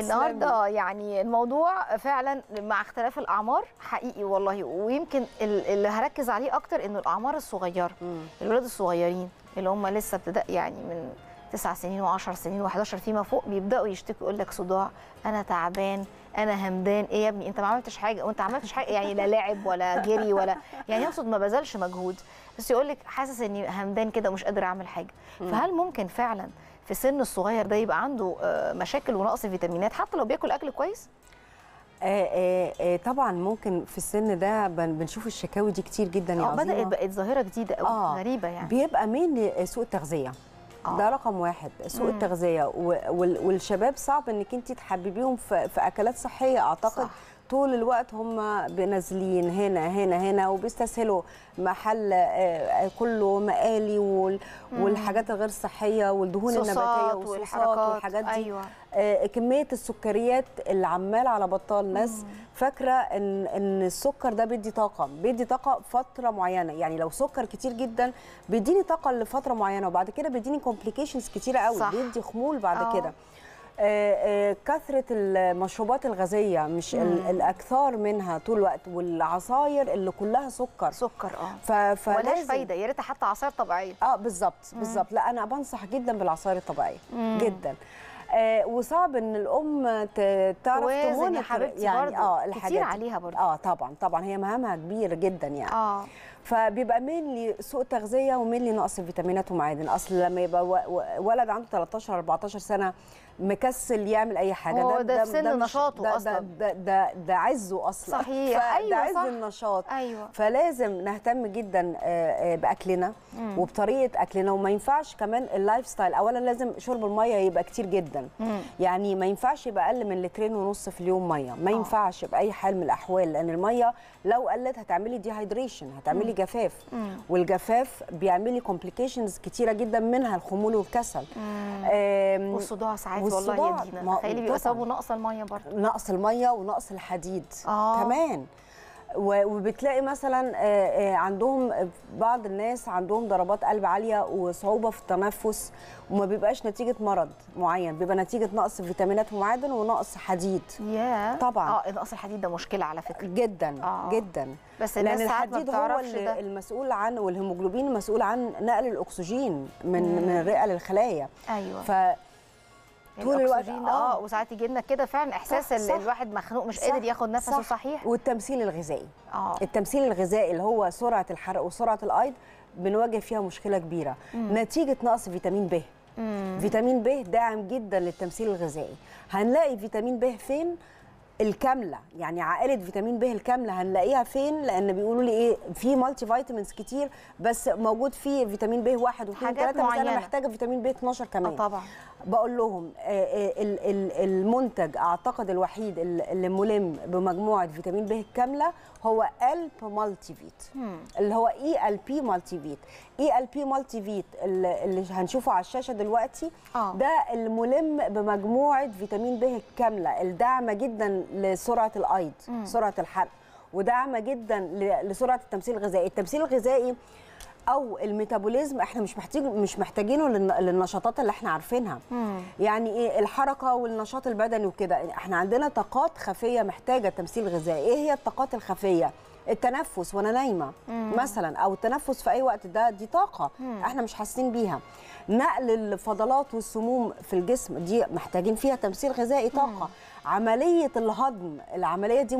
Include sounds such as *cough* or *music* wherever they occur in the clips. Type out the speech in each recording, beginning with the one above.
النهارده يعني الموضوع فعلا مع اختلاف الاعمار حقيقي والله ويمكن اللي هركز عليه اكتر انه الاعمار الصغيره الولاد الصغيرين اللي هم لسه ابتدى يعني من 9 سنين و10 سنين و11 فيما فوق بيبداوا يشتكوا يقول لك صداع انا تعبان انا همدان ايه يا ابني انت ما عملتش حاجه وانت ما عملتش حاجه يعني لا لعب ولا جري ولا *laughs* يعني يقصد ما بذلش مجهود بس يقول لك حاسس اني همدان كده ومش قادر اعمل حاجه فهل ممكن فعلا في سن الصغير ده يبقى عنده آه، مشاكل ونقص فيتامينات حتى لو بياكل اكل كويس آآ آه، آآ آه، طبعا ممكن في السن ده بنشوف الشكاوي دي كتير جدا يا عظيمه بدات بقت ظاهره جديده قوي آه غريبه يعني بيبقى مين سوء التغذيه آه. ده رقم واحد سوء التغذيه والشباب صعب انك انت تحببيهم في اكلات صحيه اعتقد صح. طول الوقت هم بنزلين هنا هنا هنا وبيستسهلوا محل آه، آه، كله مقالي والحاجات الغير صحيه والدهون النباتيه والحركات والحاجات دي أيوة. آه، كميه السكريات اللي عمال على بطال ناس فاكره ان ان السكر ده بيدي طاقه بيدي طاقه فتره معينه يعني لو سكر كتير جدا بيديني طاقه لفتره معينه وبعد كده بيديني كومبليكيشنز كتيره قوي صح. بيدي خمول بعد أوه. كده آه، آه، كثره المشروبات الغازيه مش الاكثار منها طول الوقت والعصاير اللي كلها سكر سكر اه ف... ولاش فايده يا ريت حتى عصاير طبيعيه اه بالظبط بالظبط لا انا بنصح جدا بالعصاير الطبيعيه مم. جدا آه، وصعب ان الام تعرف تمون يا حبيبتي يعني برضو. اه الحاجات كتير عليها برضه اه طبعا طبعا هي مهامها كبير جدا يعني اه فبيبقى مينلي سوء تغذيه ومينلي نقص فيتامينات ومعادن اصل لما يبقى ولد عنده 13 14 سنه مكسل يعمل اي حاجه ده ده سن نشاطه ده اصلا ده ده ده ده عزه اصلا صحيح ايوه ده عز صح. النشاط ايوه فلازم نهتم جدا آه، آه، باكلنا مم. وبطريقه اكلنا وما ينفعش كمان اللايف ستايل اولا لازم شرب الميه يبقى كتير جدا مم. يعني ما ينفعش يبقى اقل من لترين ونص في اليوم ميه ما آه. ينفعش باي حال من الاحوال لان الميه لو قلت هتعملي ديهايدريشن هتعملي مم. جفاف مم. والجفاف بيعملي كومبليكيشنز كتيره جدا منها الخمول والكسل والصداع ساعات والله يا تخيلي بيبقى سببه نقص الميه برضه نقص الميه ونقص الحديد آه. كمان وبتلاقي مثلا آه، آه، عندهم بعض الناس عندهم ضربات قلب عاليه وصعوبه في التنفس وما بيبقاش نتيجه مرض معين بيبقى نتيجه نقص فيتامينات ومعادن ونقص حديد yeah. طبعا اه نقص الحديد ده مشكله على فكره جدا آه. آه. جدا بس لان الحديد هو ده. المسؤول عن والهيموجلوبين مسؤول عن نقل الاكسجين من مم. من الرئه للخلايا ايوه ف يعني طول الوقت آه،, اه وساعات يجي لنا كده فعلا احساس صح صح الواحد مخنوق مش صح قادر ياخد نفسه صح صحيح والتمثيل الغذائي اه التمثيل الغذائي اللي هو سرعه الحرق وسرعه الايض بنواجه فيها مشكله كبيره مم. نتيجه نقص فيتامين ب فيتامين ب داعم جدا للتمثيل الغذائي هنلاقي فيتامين ب فين الكامله يعني عائله فيتامين ب الكامله هنلاقيها فين لان بيقولوا لي ايه في مالتي فيتامينز كتير بس موجود فيه فيتامين ب 1 و2 3 بس انا محتاجه فيتامين ب 12 آه، كمان طبعا بقول لهم آه، آه، المنتج اعتقد الوحيد اللي ملم بمجموعه فيتامين ب الكامله هو الب مالتي فيت اللي هو اي e e ال بي مالتي فيت اي ال بي مالتي فيت اللي هنشوفه على الشاشه دلوقتي آه. ده الملم بمجموعه فيتامين ب الكامله الداعمه جدا لسرعه الايض سرعه الحرق وداعمه جدا لسرعه التمثيل الغذائي التمثيل الغذائي او الميتابوليزم احنا مش محتاج مش محتاجينه للنشاطات اللي احنا عارفينها مم. يعني ايه الحركه والنشاط البدني وكده احنا عندنا طاقات خفيه محتاجه تمثيل غذائي ايه هي الطاقات الخفيه التنفس وانا نايمه مم. مثلا او التنفس في اي وقت ده دي طاقه مم. احنا مش حاسين بيها نقل الفضلات والسموم في الجسم دي محتاجين فيها تمثيل غذائي طاقه مم. عمليه الهضم العمليه دي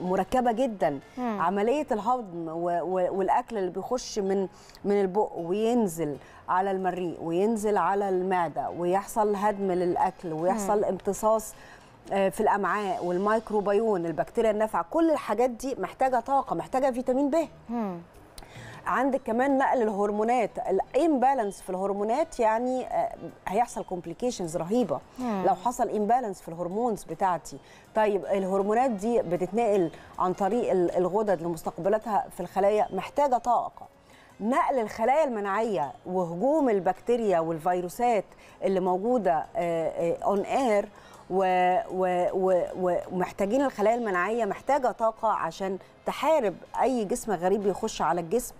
مركبه جدا مم. عمليه الهضم والاكل اللي بيخش من من البق وينزل على المريء وينزل على المعده ويحصل هدم للاكل ويحصل مم. امتصاص آه، في الامعاء والميكروبيون البكتيريا النافعه كل الحاجات دي محتاجه طاقه محتاجه فيتامين ب عندك كمان نقل الهرمونات الامبالانس في الهرمونات يعني آه، هيحصل كومبليكيشنز رهيبه مم. لو حصل امبالانس في الهرمونز بتاعتي طيب الهرمونات دي بتتنقل عن طريق الغدد لمستقبلاتها في الخلايا محتاجه طاقه نقل الخلايا المناعيه وهجوم البكتيريا والفيروسات اللي موجوده اون آه، اير آه، ومحتاجين الخلايا المناعيه محتاجه طاقه عشان تحارب اي جسم غريب يخش على الجسم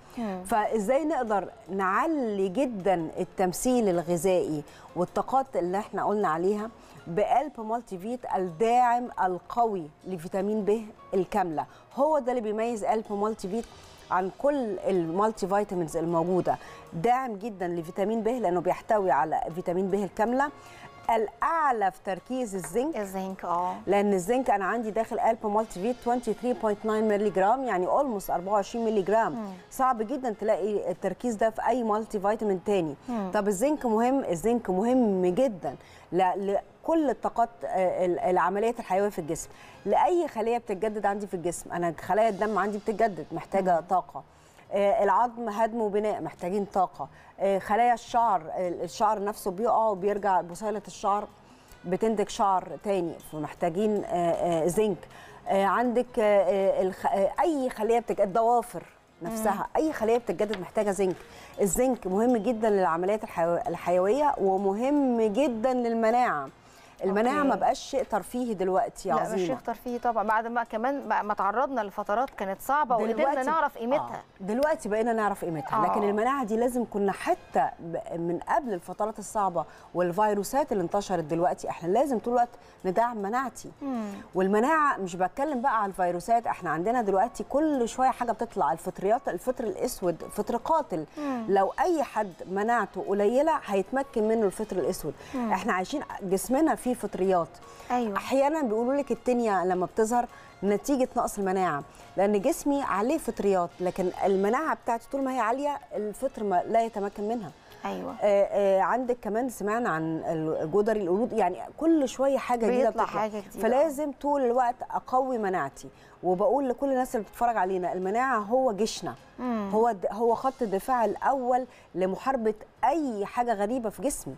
فازاي نقدر نعلي جدا التمثيل الغذائي والطاقات اللي احنا قلنا عليها بقلب مالتي فيت الداعم القوي لفيتامين ب الكامله هو ده اللي بيميز ألب مالتي فيت عن كل المالتي فيتامينز الموجوده داعم جدا لفيتامين ب لانه بيحتوي على فيتامين ب الكامله الاعلى في تركيز الزنك الزنك اه لان الزنك انا عندي داخل قلب مالتي فيت 23.9 مللي جرام يعني اولموست 24 مللي جرام مم. صعب جدا تلاقي التركيز ده في اي مالتي فيتامين تاني مم. طب الزنك مهم الزنك مهم جدا لا كل الطاقات آه، العمليات الحيويه في الجسم لاي خليه بتتجدد عندي في الجسم انا خلايا الدم عندي بتتجدد محتاجه طاقه آه، العظم هدم وبناء محتاجين طاقه آه، خلايا الشعر الشعر نفسه بيقع وبيرجع بصيله الشعر بتنتج شعر تاني فمحتاجين زنك عندك اي خليه بتتجدد ضوافر نفسها اي خليه بتتجدد محتاجه زنك الزنك مهم جدا للعمليات الحيويه ومهم جدا للمناعه المناعه ما بقاش شيء ترفيهي دلوقتي يا عظيمه لا مش شيء ترفيهي طبعا بعد ما كمان ما تعرضنا لفترات كانت صعبه وقدرنا نعرف آه، قيمتها آه. دلوقتي بقينا نعرف قيمتها آه. لكن المناعه دي لازم كنا حتى من قبل الفترات الصعبه والفيروسات اللي انتشرت دلوقتي احنا لازم طول الوقت ندعم مناعتي مم. والمناعه مش بتكلم بقى على الفيروسات احنا عندنا دلوقتي كل شويه حاجه بتطلع الفطريات الفطر الاسود فطر قاتل مم. لو اي حد مناعته قليله هيتمكن منه الفطر الاسود مم. احنا عايشين جسمنا في فيه فطريات أيوة. احيانا بيقولوا لك التنيا لما بتظهر نتيجه نقص المناعه لان جسمي عليه فطريات لكن المناعه بتاعتي طول ما هي عاليه الفطر لا يتمكن منها ايوه آآ آه، آآ آه، عندك كمان سمعنا عن جدر القرود يعني كل شويه حاجه جديده بتطلع حاجه جديده فلازم طول الوقت اقوي مناعتي وبقول لكل الناس اللي بتتفرج علينا المناعه هو جيشنا مم. هو هو خط الدفاع الاول لمحاربه اي حاجه غريبه في جسمي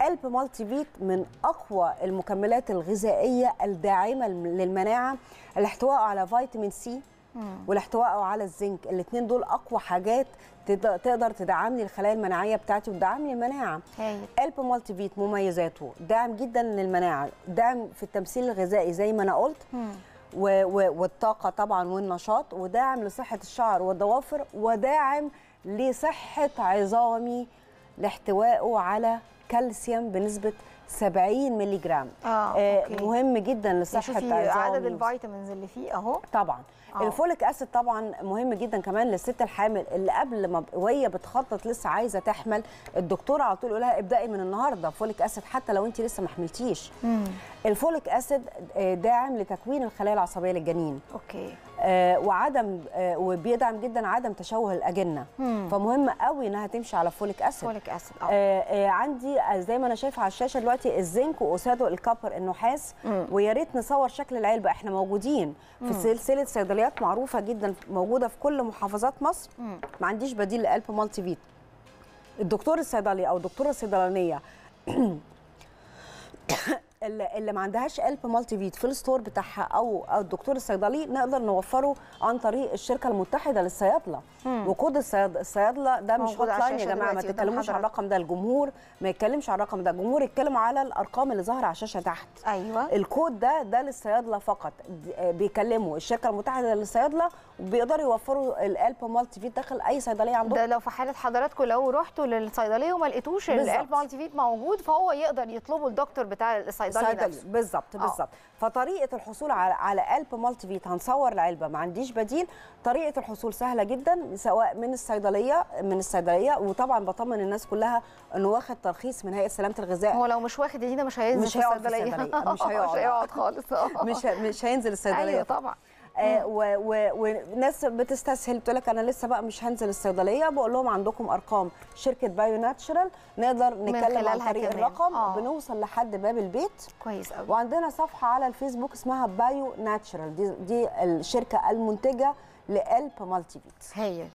قلب مالتي فيت من اقوى المكملات الغذائيه الداعمه للمناعه الاحتواء على فيتامين سي والاحتواء على الزنك الاثنين دول اقوى حاجات تقدر تدعمني الخلايا المناعيه بتاعتي وتدعمني المناعه الب مالتي فيت مميزاته داعم جدا للمناعه داعم في التمثيل الغذائي زي ما انا قلت و و والطاقه طبعا والنشاط وداعم لصحه الشعر والضوافر وداعم لصحه عظامي لاحتوائه على كالسيوم بنسبه 70 ملي جرام آه، آه، أوكي. مهم جدا لصحه العظام عدد الفيتامينز اللي فيه اهو طبعا آه. الفوليك اسيد طبعا مهم جدا كمان للست الحامل اللي قبل ما وهي بتخطط لسه عايزه تحمل الدكتوره على طول يقولها ابدأي من النهارده فوليك اسيد حتى لو انت لسه ما حملتيش الفوليك اسيد آه، داعم لتكوين الخلايا العصبيه للجنين اوكي آه، وعدم آه، وبيدعم جدا عدم تشوه الاجنه فمهم قوي انها تمشي على فوليك اسيد فوليك اسيد آه, آه، عندي زي ما انا شايفه على الشاشه دلوقتي الزنك وقصاده الكبر النحاس ويا ريت نصور شكل العلبه احنا موجودين في مم. سلسله صيدليات معروفه جدا موجوده في كل محافظات مصر مم. ما عنديش بديل لقلب مالتي فيت الدكتور الصيدلي او الدكتوره الصيدلانيه اللي ما عندهاش قلب مالتي فيت في الستور بتاعها او الدكتور الصيدلي نقدر نوفره عن طريق الشركه المتحده للصيادله وقود الصيادله ده مش هوت لاين يا جماعه ما تتكلموش على الرقم ده الجمهور ما يتكلمش على الرقم ده الجمهور يتكلم على الارقام اللي ظاهره على الشاشه تحت ايوه الكود ده ده للصيادله فقط بيكلموا الشركه المتحده للصيادله وبيقدروا يوفروا القلب مالتي فيت داخل اي صيدليه عندهم ده لو في حاله حضراتكم لو رحتوا للصيدليه وما لقيتوش القلب مالتي فيت موجود فهو يقدر يطلبه الدكتور بتاع الصيدليه نفسه بالظبط آه. بالظبط فطريقه الحصول على على قلب مالتي فيت هنصور العلبه ما عنديش بديل طريقه الحصول سهله جدا سواء من الصيدليه من الصيدليه وطبعا بطمن الناس كلها انه واخد ترخيص من هيئه سلامه الغذاء هو لو مش واخد هنا مش هينزل مش هيقعد الصيدليه *laughs* مش هيقعد خالص مش مش هينزل الصيدليه أيوة طبعا آه، وناس بتستسهل بتقول لك انا لسه بقى مش هنزل الصيدليه بقول لهم عندكم ارقام شركه بايو ناتشرال نقدر نتكلم عن طريق الرقم آه. بنوصل لحد باب البيت كويس قوي وعندنا صفحه على الفيسبوك اسمها بايو ناتشرال دي دي الشركه المنتجه لقلب مالتي بيت هي